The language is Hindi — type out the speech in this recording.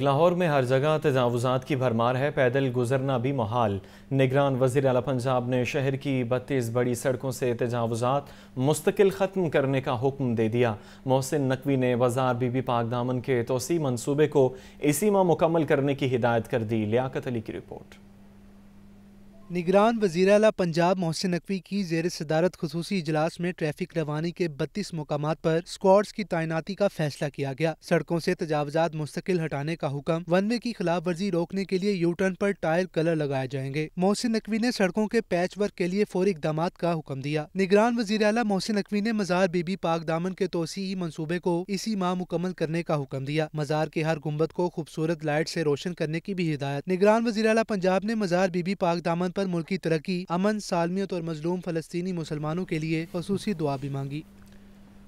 लाहौर में हर जगह तजावज़ात की भरमार है पैदल गुजरना भी महाल निगरान वजीर अला पंजाब ने शहर की बत्तीस बड़ी सड़कों से तजावज़ात मुस्तकिल ख़त्म करने का हुक्म दे दिया मोहसिन नकवी ने वजार बीबी पाक दामन के तोसी मनसूबे को इसी माह मुकम्मल करने की हिदायत कर दी लियाकत अली की रिपोर्ट निगरान वजीर अला पंजाब मोहसिन नकवी की जेर सदारत खसूस इजलास में ट्रैफिक रवानी के बत्तीस मकाम पर स्क्वाड्स की तैनाती का फैसला किया गया सड़कों से तजावजात मुस्तकिल हटाने का हुक्म वन वे की खिलाफ वर्जी रोकने के लिए यू टर्न आरोप टायर कलर लगाए जाएंगे मोहसिन नकवी ने सड़कों के पैच वर्क के लिए फौरी इकदाम का हुक्म दिया निगरान वजीर अला मोहसिन नकवी ने मजार बीबी पाक दामन के तोसी मनसूबे को इसी माह मुकम्मल करने का हुक्म दिया मजार के हर गुम्बद को खूबसूरत लाइट ऐसी रोशन करने की भी हिदायत निगरान वजी अला पंजाब ने मजार बीबी पाक दामन आरोप मुल्की तरक्की अमन सालमियत और मजलूम फलस्तनी मुसलमानों के लिए खसूसी दुआ भी मांगी